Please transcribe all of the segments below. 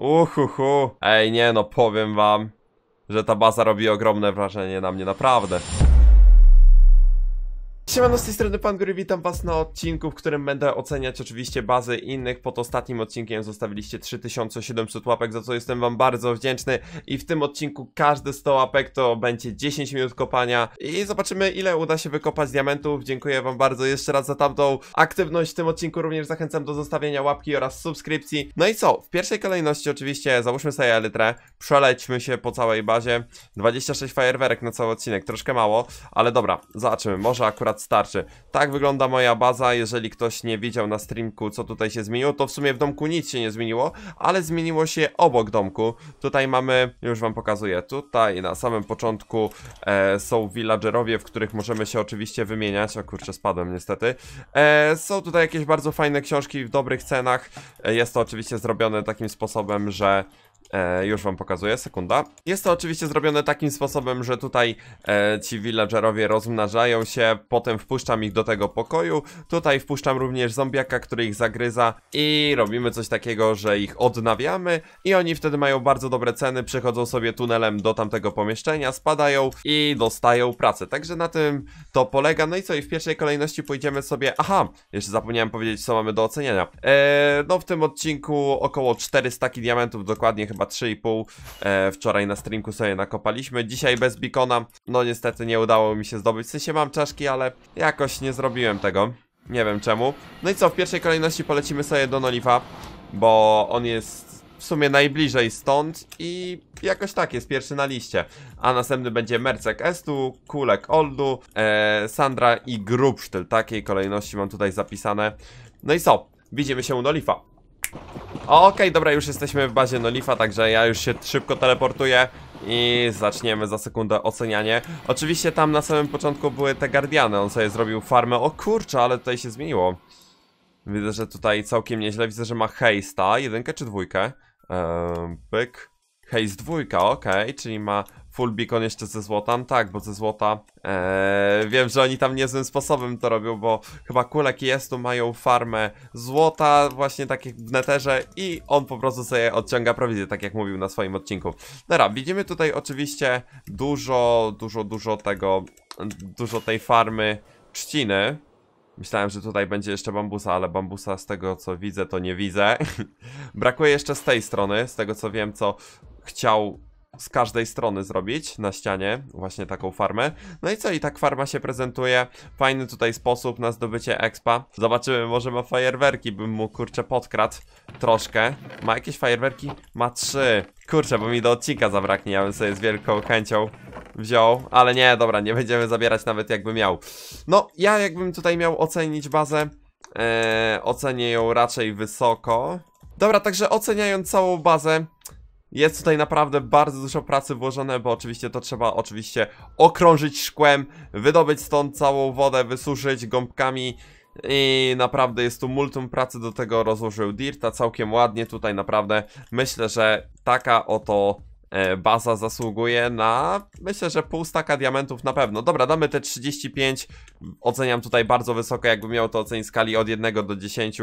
Uhuhu. Ej, nie no, powiem wam, że ta baza robi ogromne wrażenie na mnie, naprawdę. Siemano, z tej strony Pangury, witam was na odcinku, w którym będę oceniać oczywiście bazy innych. Pod ostatnim odcinkiem zostawiliście 3700 łapek, za co jestem wam bardzo wdzięczny. I w tym odcinku każdy 100 łapek to będzie 10 minut kopania. I zobaczymy ile uda się wykopać diamentów. Dziękuję wam bardzo jeszcze raz za tamtą aktywność w tym odcinku. Również zachęcam do zostawienia łapki oraz subskrypcji. No i co? W pierwszej kolejności oczywiście załóżmy sobie elitrę, przelećmy się po całej bazie. 26 fajerwerek na cały odcinek, troszkę mało, ale dobra, zobaczymy. Może akurat starczy. Tak wygląda moja baza, jeżeli ktoś nie widział na streamku co tutaj się zmieniło, to w sumie w domku nic się nie zmieniło, ale zmieniło się obok domku. Tutaj mamy, już wam pokazuję, tutaj na samym początku e, są villagerowie, w których możemy się oczywiście wymieniać. O kurczę, spadłem niestety. E, są tutaj jakieś bardzo fajne książki w dobrych cenach. E, jest to oczywiście zrobione takim sposobem, że E, już wam pokazuję, sekunda. Jest to oczywiście zrobione takim sposobem, że tutaj e, ci villagerowie rozmnażają się, potem wpuszczam ich do tego pokoju. Tutaj wpuszczam również zombiaka, który ich zagryza i robimy coś takiego, że ich odnawiamy i oni wtedy mają bardzo dobre ceny, przechodzą sobie tunelem do tamtego pomieszczenia, spadają i dostają pracę. Także na tym to polega. No i co, i w pierwszej kolejności pójdziemy sobie... Aha, jeszcze zapomniałem powiedzieć, co mamy do oceniania. E, no w tym odcinku około 400 diamentów, dokładnie chyba chyba 3,5. E, wczoraj na streamku sobie nakopaliśmy. Dzisiaj bez bikona, no niestety nie udało mi się zdobyć. W sensie mam czaszki, ale jakoś nie zrobiłem tego. Nie wiem czemu. No i co, w pierwszej kolejności polecimy sobie do Nolifa, bo on jest w sumie najbliżej stąd i jakoś tak jest pierwszy na liście. A następny będzie Mercek Estu, Kulek Oldu, e, Sandra i Grubsztyl. Takiej kolejności mam tutaj zapisane. No i co? Widzimy się u Nolifa. Okej, okay, dobra, już jesteśmy w bazie Nolifa, także ja już się szybko teleportuję i zaczniemy za sekundę ocenianie. Oczywiście tam na samym początku były te Guardiany, on sobie zrobił farmę. O kurczę, ale tutaj się zmieniło. Widzę, że tutaj całkiem nieźle, widzę, że ma Heista, jedynkę czy dwójkę? Eee, ehm, byk. Hejs dwójka, okej, okay, czyli ma full beacon jeszcze ze złotan? No tak, bo ze złota eee, wiem, że oni tam niezłym sposobem to robią, bo chyba Kulek i Jestu mają farmę złota właśnie tak jak w neterze i on po prostu sobie odciąga prowizję, tak jak mówił na swoim odcinku. Dobra, widzimy tutaj oczywiście dużo, dużo, dużo tego, dużo tej farmy trzciny. Myślałem, że tutaj będzie jeszcze bambusa, ale bambusa z tego co widzę to nie widzę. Brakuje jeszcze z tej strony, z tego co wiem, co chciał z każdej strony zrobić na ścianie, właśnie taką farmę. No i co, i tak farma się prezentuje. Fajny tutaj sposób na zdobycie expa. Zobaczymy, może ma fajerwerki, bym mu kurczę podkradł troszkę. Ma jakieś fajerwerki? Ma trzy. Kurczę, bo mi do odcinka zabraknie, ja bym sobie z wielką chęcią wziął, ale nie, dobra, nie będziemy zabierać nawet jakby miał. No, ja jakbym tutaj miał ocenić bazę, ee, ocenię ją raczej wysoko. Dobra, także oceniając całą bazę, jest tutaj naprawdę bardzo dużo pracy włożone, bo oczywiście to trzeba oczywiście okrążyć szkłem, wydobyć stąd całą wodę, wysuszyć gąbkami i naprawdę jest tu multum pracy, do tego rozłożył Dirta całkiem ładnie tutaj naprawdę. Myślę, że taka oto E, baza zasługuje na, myślę, że pół staka diamentów na pewno. Dobra, damy te 35, oceniam tutaj bardzo wysoko, jakbym miał to ocenić w skali od 1 do 10,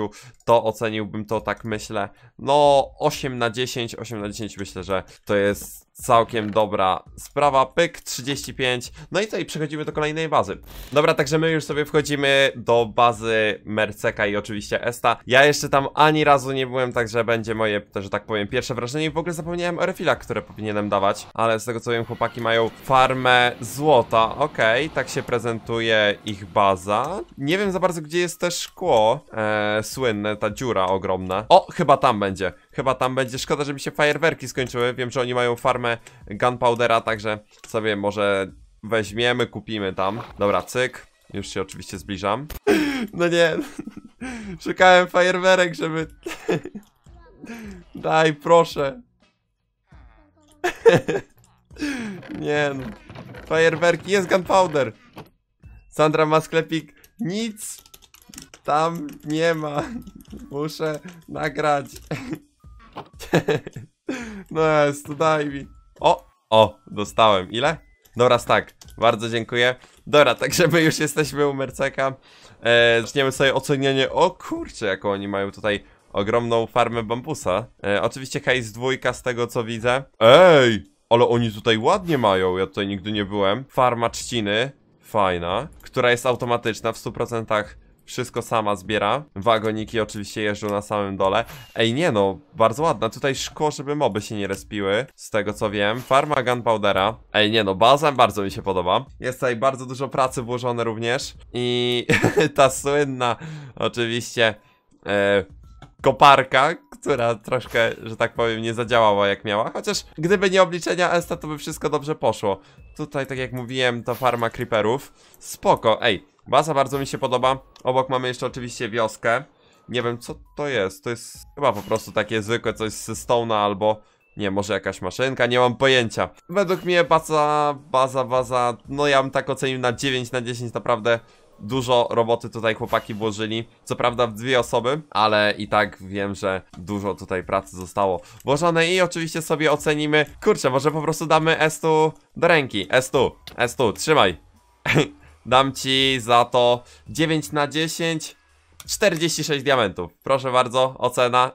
to oceniłbym to tak myślę, no 8 na 10, 8 na 10 myślę, że to jest Całkiem dobra sprawa, pyk, 35 No i co, i przechodzimy do kolejnej bazy Dobra, także my już sobie wchodzimy do bazy Merceka i oczywiście Esta Ja jeszcze tam ani razu nie byłem, także będzie moje, że tak powiem, pierwsze wrażenie I w ogóle zapomniałem o refilach, które powinienem dawać Ale z tego co wiem, chłopaki mają farmę złota Okej, okay, tak się prezentuje ich baza Nie wiem za bardzo, gdzie jest też szkło eee, Słynne, ta dziura ogromna O, chyba tam będzie Chyba tam będzie, szkoda, że mi się fajerwerki skończyły Wiem, że oni mają farmę mamy gunpowdera, także sobie może weźmiemy, kupimy tam. Dobra, cyk. Już się oczywiście zbliżam. No nie. Szukałem fajerwerek, żeby... Daj, proszę. Nie no. Fajerwerki, jest gunpowder. Sandra ma sklepik. Nic. Tam nie ma. Muszę nagrać. No jest, daj mi. O, o, dostałem. Ile? Dobra, tak, bardzo dziękuję. Dobra, tak żeby już jesteśmy u Merceka. E, zaczniemy sobie ocenianie. O kurczę, jaką oni mają tutaj ogromną farmę bambusa. E, oczywiście case dwójka z tego co widzę. Ej, ale oni tutaj ładnie mają, ja tutaj nigdy nie byłem. Farma trzciny, fajna, która jest automatyczna w 100% wszystko sama zbiera. Wagoniki oczywiście jeżdżą na samym dole. Ej, nie no, bardzo ładna. Tutaj szkło, żeby moby się nie respiły. Z tego co wiem. Farma Gunpowdera. Ej, nie no, bazem bardzo mi się podoba. Jest tutaj bardzo dużo pracy włożone również. I ta słynna, oczywiście, e, koparka, która troszkę, że tak powiem, nie zadziałała jak miała. Chociaż gdyby nie obliczenia Esta, to by wszystko dobrze poszło. Tutaj, tak jak mówiłem, to farma creeperów. Spoko, ej. Baza bardzo mi się podoba. Obok mamy jeszcze oczywiście wioskę. Nie wiem co to jest. To jest chyba po prostu takie zwykłe coś z Stone'a albo... Nie, może jakaś maszynka, nie mam pojęcia. Według mnie baza, baza, baza, no ja bym tak ocenił na 9 na 10, naprawdę dużo roboty tutaj chłopaki włożyli. Co prawda w dwie osoby, ale i tak wiem, że dużo tutaj pracy zostało włożone i oczywiście sobie ocenimy. Kurczę, może po prostu damy tu do ręki. tu S tu trzymaj. Dam ci za to 9 na 10 46 diamentów. Proszę bardzo, ocena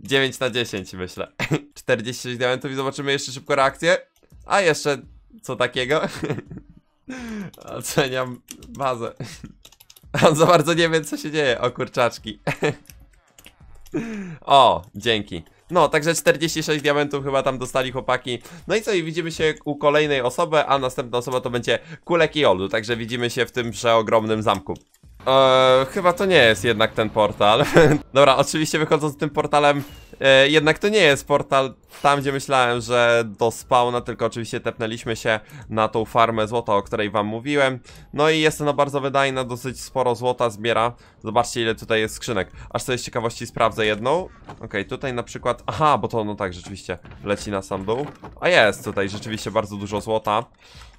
9 na 10 myślę. 46 diamentów i zobaczymy jeszcze szybko reakcję. A jeszcze co takiego? Oceniam bazę. On za bardzo nie wie co się dzieje, o kurczaczki. O, dzięki. No, także 46 diamentów chyba tam dostali chłopaki. No i co, i widzimy się u kolejnej osoby, a następna osoba to będzie Kulek i Oldu. Także widzimy się w tym przeogromnym zamku. Eee, chyba to nie jest jednak ten portal. Dobra, oczywiście wychodząc tym portalem, e, jednak to nie jest portal tam, gdzie myślałem, że do spawna, tylko oczywiście tepnęliśmy się na tą farmę złota, o której wam mówiłem. No i jest ona bardzo wydajna, dosyć sporo złota zbiera. Zobaczcie, ile tutaj jest skrzynek. Aż sobie z ciekawości sprawdzę jedną. Okej, okay, tutaj na przykład... Aha, bo to no tak, rzeczywiście leci na sam dół. A jest tutaj rzeczywiście bardzo dużo złota.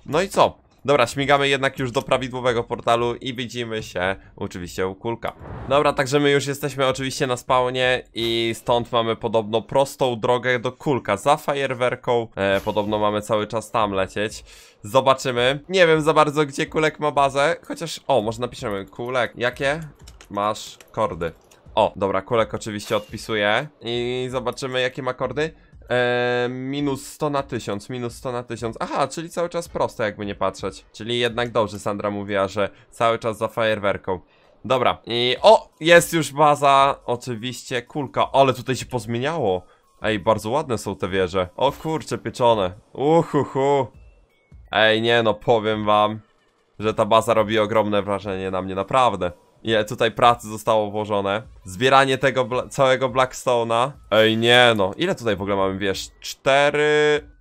No i co? Dobra, śmigamy jednak już do prawidłowego portalu i widzimy się oczywiście u kulka. Dobra, także my już jesteśmy oczywiście na spawnie i stąd mamy podobno prostą drogę do kulka za fajerwerką. E, podobno mamy cały czas tam lecieć. Zobaczymy. Nie wiem za bardzo, gdzie kulek ma bazę, chociaż... O, może napiszemy kulek. Jakie masz kordy? O, dobra, kulek oczywiście odpisuje i zobaczymy jakie ma kordy. E, minus 100 na 1000, minus 100 na 1000. Aha, czyli cały czas prosto, jakby nie patrzeć. Czyli jednak dobrze Sandra mówiła, że cały czas za fajerwerką. Dobra, i o, jest już baza, oczywiście, kulka, ale tutaj się pozmieniało. Ej, bardzo ładne są te wieże. O kurcze, pieczone. Uhuhu. Ej, nie no, powiem wam, że ta baza robi ogromne wrażenie na mnie, naprawdę ile tutaj pracy zostało włożone. Zbieranie tego bla całego Blackstone'a. Ej, nie no. Ile tutaj w ogóle mamy, wiesz? Cztery...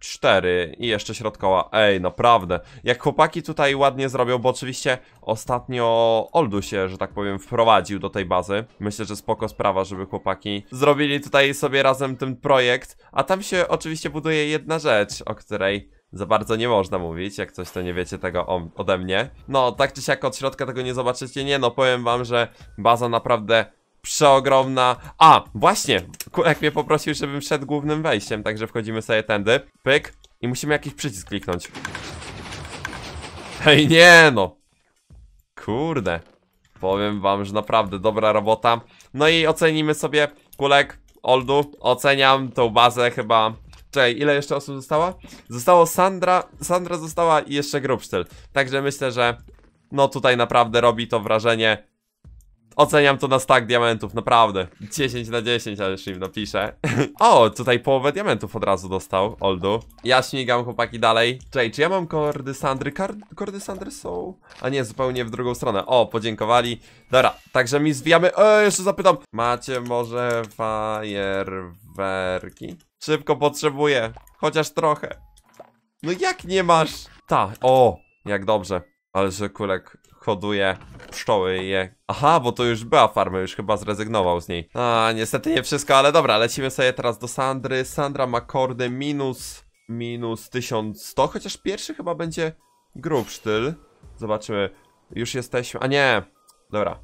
Cztery i jeszcze środkoła. Ej, naprawdę. Jak chłopaki tutaj ładnie zrobią, bo oczywiście ostatnio Oldu się, że tak powiem, wprowadził do tej bazy. Myślę, że spoko sprawa, żeby chłopaki zrobili tutaj sobie razem ten projekt. A tam się oczywiście buduje jedna rzecz, o której za bardzo nie można mówić, jak coś to nie wiecie tego o, ode mnie. No, tak czy siak od środka tego nie zobaczycie, nie no, powiem wam, że baza naprawdę przeogromna. A, właśnie, Kulek mnie poprosił, żebym szedł głównym wejściem, także wchodzimy sobie tędy. Pyk. I musimy jakiś przycisk kliknąć. Hej, nie no. Kurde. Powiem wam, że naprawdę dobra robota. No i ocenimy sobie Kulek, Oldu. Oceniam tą bazę chyba Czekaj, ile jeszcze osób zostało? Zostało Sandra, Sandra została i jeszcze Grubsztyl. Także myślę, że no tutaj naprawdę robi to wrażenie. Oceniam to na stack diamentów, naprawdę. 10 na 10, ale im napiszę. o, tutaj połowę diamentów od razu dostał, Oldu. Ja śmigam, chłopaki, dalej. Czekaj, czy ja mam kordy Sandry? Kar kordy Sandry są... A nie, zupełnie w drugą stronę. O, podziękowali. Dobra, także mi zwijamy... O, e, jeszcze zapytam. Macie może fajerwerki? Szybko potrzebuję. Chociaż trochę. No jak nie masz? Ta, o, jak dobrze. Ale że kulek hoduje pszczoły i je... Aha, bo to już była farma, już chyba zrezygnował z niej. A, niestety nie wszystko, ale dobra, lecimy sobie teraz do Sandry. Sandra ma kordy minus... minus 1100, chociaż pierwszy chyba będzie tyl. Zobaczymy. Już jesteśmy... A nie! Dobra,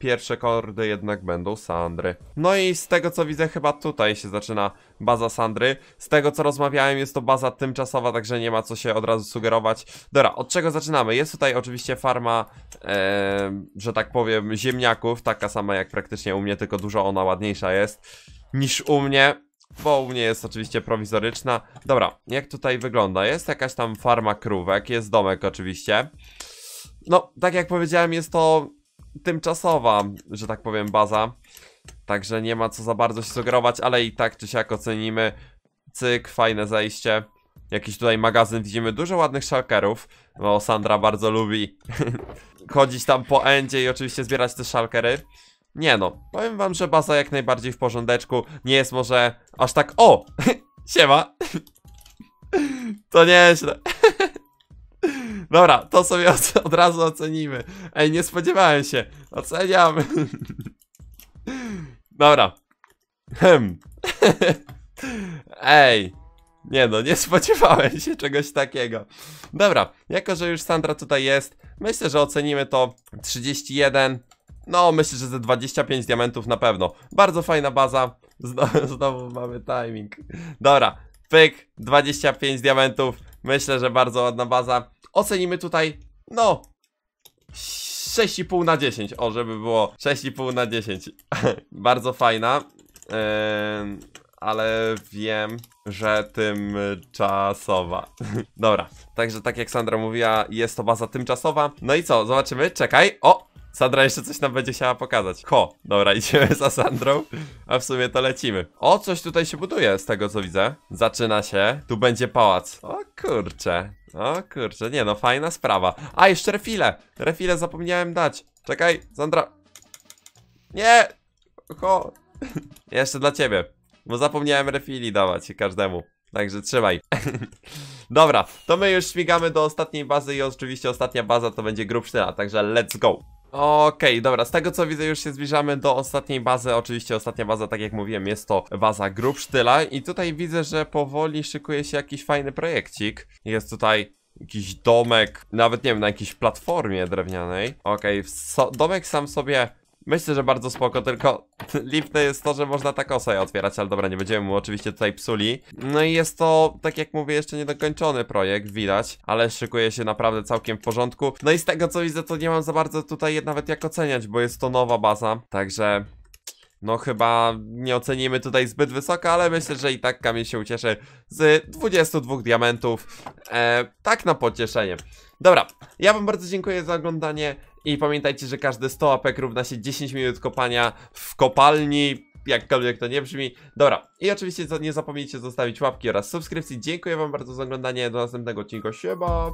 pierwsze kordy jednak będą Sandry. No i z tego co widzę chyba tutaj się zaczyna baza Sandry. Z tego co rozmawiałem jest to baza tymczasowa, także nie ma co się od razu sugerować. Dobra, od czego zaczynamy? Jest tutaj oczywiście farma, e, że tak powiem, ziemniaków, taka sama jak praktycznie u mnie, tylko dużo ona ładniejsza jest niż u mnie bo u mnie jest oczywiście prowizoryczna. Dobra, jak tutaj wygląda? Jest jakaś tam farma krówek, jest domek oczywiście. No, tak jak powiedziałem, jest to tymczasowa, że tak powiem, baza. Także nie ma co za bardzo się sugerować, ale i tak czy siak ocenimy. Cyk, fajne zejście. Jakiś tutaj magazyn, widzimy dużo ładnych shulkerów bo no, Sandra bardzo lubi chodzić tam po endzie i oczywiście zbierać te shulkery Nie no, powiem wam, że baza jak najbardziej w porządeczku, nie jest może aż tak... O! Siema! to nieźle. Dobra, to sobie od, od razu ocenimy. Ej, nie spodziewałem się. Oceniam. Dobra. Hem. Ej. Nie no, nie spodziewałem się czegoś takiego. Dobra, jako że już Sandra tutaj jest, myślę, że ocenimy to 31. No, myślę, że ze 25 diamentów na pewno. Bardzo fajna baza. Znowu, znowu mamy timing. Dobra, pyk, 25 diamentów. Myślę, że bardzo ładna baza ocenimy tutaj, no, 6,5 na 10, o żeby było 6,5 na 10 Bardzo fajna Ale wiem, że tymczasowa Dobra, także tak jak Sandra mówiła, jest to baza tymczasowa No i co, zobaczymy, czekaj, o! Sandra jeszcze coś nam będzie chciała pokazać Ho, dobra, idziemy za Sandrą A w sumie to lecimy O, coś tutaj się buduje z tego co widzę Zaczyna się, tu będzie pałac O kurcze, o kurczę, nie no, fajna sprawa. A, jeszcze refile! Refile zapomniałem dać. Czekaj, Sandra. Nie! Ho! jeszcze dla ciebie. Bo zapomniałem refili dawać każdemu. Także trzymaj. Dobra, to my już śmigamy do ostatniej bazy i oczywiście ostatnia baza to będzie grubsztyna, także let's go. Okej, okay, dobra, z tego co widzę już się zbliżamy do ostatniej bazy, oczywiście ostatnia baza, tak jak mówiłem, jest to baza Grubsztyla i tutaj widzę, że powoli szykuje się jakiś fajny projekcik, jest tutaj jakiś domek, nawet nie wiem, na jakiejś platformie drewnianej, okej, okay, so domek sam sobie Myślę, że bardzo spoko, tylko lipne jest to, że można takosa je otwierać, ale dobra, nie będziemy mu oczywiście tutaj psuli. No i jest to, tak jak mówię, jeszcze niedokończony projekt, widać, ale szykuje się naprawdę całkiem w porządku. No i z tego co widzę, to nie mam za bardzo tutaj nawet jak oceniać, bo jest to nowa baza, także... No chyba nie ocenimy tutaj zbyt wysoko, ale myślę, że i tak Kamil się ucieszy z 22 diamentów. E, tak na pocieszenie. Dobra, ja wam bardzo dziękuję za oglądanie. I pamiętajcie, że każdy 100 apek równa się 10 minut kopania w kopalni, jakkolwiek to nie brzmi. Dobra, i oczywiście nie zapomnijcie zostawić łapki oraz subskrypcji. Dziękuję wam bardzo za oglądanie, do następnego odcinka, siema!